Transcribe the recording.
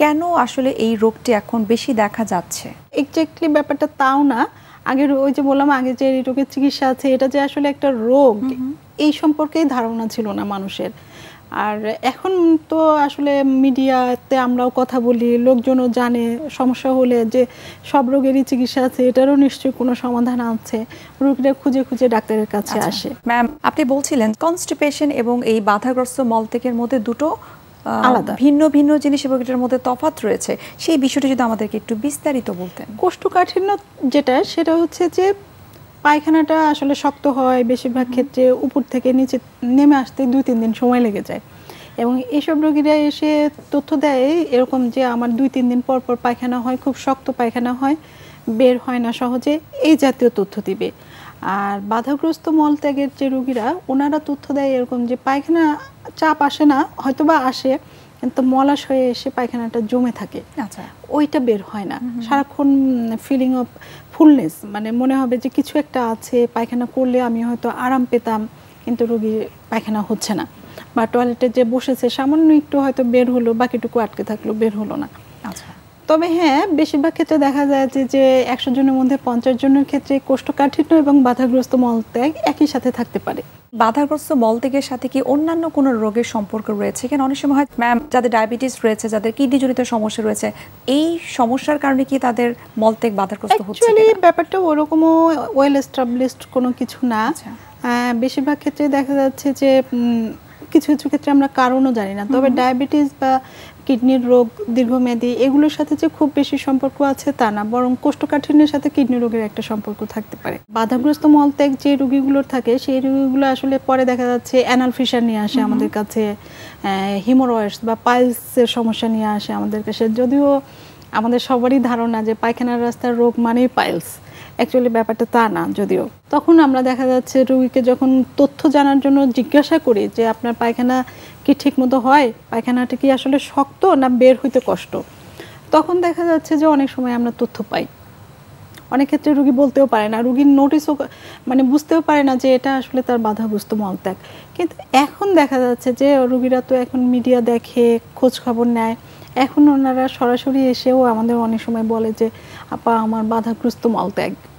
কেন আসলে এই রোগটি এখন বেশি দেখা যাচ্ছে এক্স্যাক্টলি ব্যাপারটা তাও না আগের ওই যে বললাম আগে যে এই রোগের চিকিৎসা আছে এটা যে আসলে একটা রোগ এই সম্পর্কেই ধারণা ছিল না মানুষের আর এখন তো আসলে মিডিয়াতে আমরাও কথা বলি লোকজনও জানে সমস্যা হলে যে সব রোগেরই চিকিৎসা আছে এটারও নিশ্চয়ই কোনো সমাধান আছে রোগীরা খুঁজে খুঁজে ডাক্তারের কাছে আচ্ছা। আসে ম্যাম আপনি বলছিলেন কনস্টিপেশন এবং এই বাধাগ্রস্ত মলত্যাগের মধ্যে দুটো আলাদা ভিন্ন ভিন্ন জিনিস এবং এটার মধ্যে তফাত রয়েছে সেই বিষয়টি যদি আমাদেরকে একটু বিস্তারিত বলতেন কোষ্ঠকাঠিন্য যেটা সেটা হচ্ছে যে পায়খানাটা আসলে শক্ত হয় বেশিরভাগ ক্ষেত্রে উপর থেকে নিচে নেমে আসতে দুই তিন দিন সময় লেগে যায় এবং এসব রোগীরা এসে তথ্য দেয় এরকম যে আমার দুই তিন দিন পর পর পায়খানা হয় খুব শক্ত পায়খানা হয় বের হয় না সহজে এই জাতীয় তথ্য দিবে আর বাধাগ্রস্ত মলত্যাগের যে রোগীরা ওনারা তথ্য দেয় এরকম যে পায়খানা চাপ আসে না হয়তো বা আসে কিন্তু মলাশ হয়ে এসে পায়খানাটা জমে থাকে আচ্ছা ওইটা বের হয় না সারাক্ষণ ফিলিং অফ ফুলনেস মানে মনে হবে যে কিছু একটা আছে পায়খানা করলে আমি হয়তো আরাম পেতাম কিন্তু রুগী পায়খানা হচ্ছে না বা টয়লেটে যে বসেছে সামান্য একটু হয়তো বের হলো বাকিটুকু আটকে থাকলো বের হলো না তবে হ্যাঁ বেশিরভাগ ক্ষেত্রে দেখা যায় যে যে একশো জনের মধ্যে পঞ্চাশ জনের ক্ষেত্রে কোষ্ঠকাঠিন্য এবং বাধাগ্রস্ত মলত্যাগ একই সাথে থাকতে পারে বাধাগ্রস্ত মলত্যাগের সাথে কি অন্যান্য কোনো রোগের সম্পর্ক রয়েছে কেন অনেক সময় হয় ম্যাম যাদের ডায়াবেটিস রয়েছে যাদের কিডনিজনিত সমস্যা রয়েছে এই সমস্যার কারণে কি তাদের মলত্যাগ বাধাগ্রস্ত হচ্ছে ব্যাপারটা ওরকমও ওয়েল এস্টাবলিশড কোনো কিছু না আচ্ছা। বেশিরভাগ ক্ষেত্রে দেখা যাচ্ছে যে কিছু কিছু ক্ষেত্রে আমরা কারণও জানি না তবে ডায়াবেটিস বা কিডনির রোগ দীর্ঘমেয়াদী এগুলোর সাথে যে খুব বেশি সম্পর্ক আছে তা না বরং কোষ্ঠকাঠিন্যের সাথে কিডনি রোগের একটা সম্পর্ক থাকতে পারে বাধাগ্রস্ত মলত্যাগ যে রুগীগুলোর থাকে সেই রুগীগুলো আসলে পরে দেখা যাচ্ছে অ্যানাল ফিশার নিয়ে আসে আমাদের কাছে হিমোরয়েডস বা পাইলসের সমস্যা নিয়ে আসে আমাদের কাছে যদিও আমাদের সবারই ধারণা যে পায়খানার রাস্তার রোগ মানেই পাইলস অ্যাকচুয়ালি ব্যাপারটা তা না যদিও তখন আমরা দেখা যাচ্ছে রুগীকে যখন তথ্য জানার জন্য জিজ্ঞাসা করি যে আপনার পায়খানা কি ঠিক মতো হয় পায়খানাটা কি আসলে শক্ত না বের হইতে কষ্ট তখন দেখা যাচ্ছে যে অনেক সময় আমরা তথ্য পাই অনেক ক্ষেত্রে রুগী বলতেও পারে না রুগীর নোটিসও মানে বুঝতেও পারে না যে এটা আসলে তার বাধাগ্রস্ত মলত্যাগ কিন্তু এখন দেখা যাচ্ছে যে রুগীরা তো এখন মিডিয়া দেখে খোঁজ খবর নেয় এখন ওনারা সরাসরি এসেও আমাদের অনেক সময় বলে যে আপা আমার বাধাগ্রস্ত মলত্যাগ